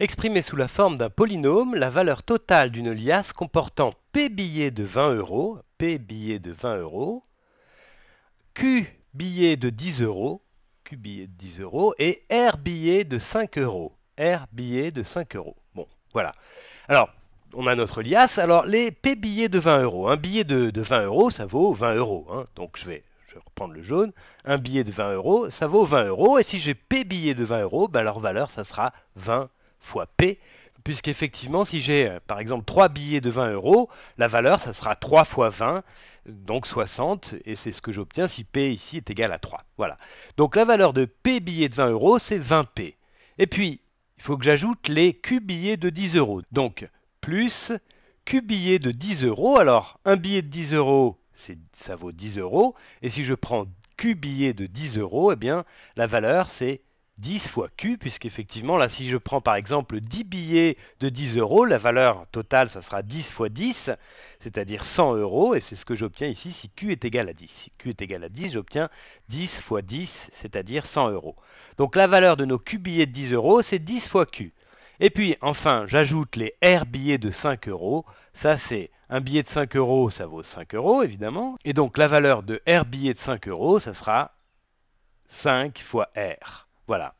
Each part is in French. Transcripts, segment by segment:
Exprimez sous la forme d'un polynôme la valeur totale d'une liasse comportant P billets de 20 euros, P billets de 20 euros, Q billets de 10 euros, Q billets de 10 euros, et R billets de 5 euros, R billets de 5 euros. Bon, voilà. Alors, on a notre liasse. Alors, les P billets de 20 euros. Un billet de, 20 euros, ça vaut 20 euros. Hein. Donc, je vais, reprendre le jaune. Un billet de 20 euros, ça vaut 20 euros. Et si j'ai P billets de 20 euros, ben, leur valeur, ça sera 20 euros fois P, puisqu'effectivement, si j'ai euh, par exemple 3 billets de 20 euros, la valeur, ça sera 3 fois 20, donc 60, et c'est ce que j'obtiens si P ici est égal à 3. Voilà. Donc la valeur de P billets de 20 euros, c'est 20P. Et puis, il faut que j'ajoute les Q billets de 10 euros. Donc, plus Q billets de 10 euros. Alors, un billet de 10 euros, ça vaut 10 euros. Et si je prends Q billets de 10 euros, eh bien, la valeur, c'est 10 fois Q, puisqu'effectivement, là, si je prends par exemple 10 billets de 10 euros, la valeur totale, ça sera 10 fois 10, c'est-à-dire 100 euros, et c'est ce que j'obtiens ici si Q est égal à 10. Si Q est égal à 10, j'obtiens 10 fois 10, c'est-à-dire 100 euros. Donc la valeur de nos Q billets de 10 euros, c'est 10 fois Q. Et puis, enfin, j'ajoute les R billets de 5 euros. Ça, c'est un billet de 5 euros, ça vaut 5 euros, évidemment. Et donc, la valeur de R billets de 5 euros, ça sera 5 fois R. Voilà.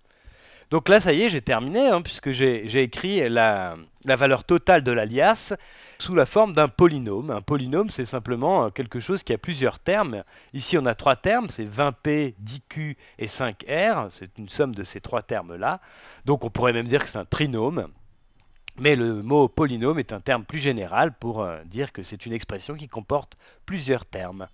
Donc là, ça y est, j'ai terminé, hein, puisque j'ai écrit la, valeur totale de l'alias sous la forme d'un polynôme. Un polynôme, c'est simplement euh, quelque chose qui a plusieurs termes. Ici, on a trois termes, c'est 20p, 10q et 5r. C'est une somme de ces trois termes-là. Donc on pourrait même dire que c'est un trinôme. Mais le mot polynôme est un terme plus général pour euh, dire que c'est une expression qui comporte plusieurs termes.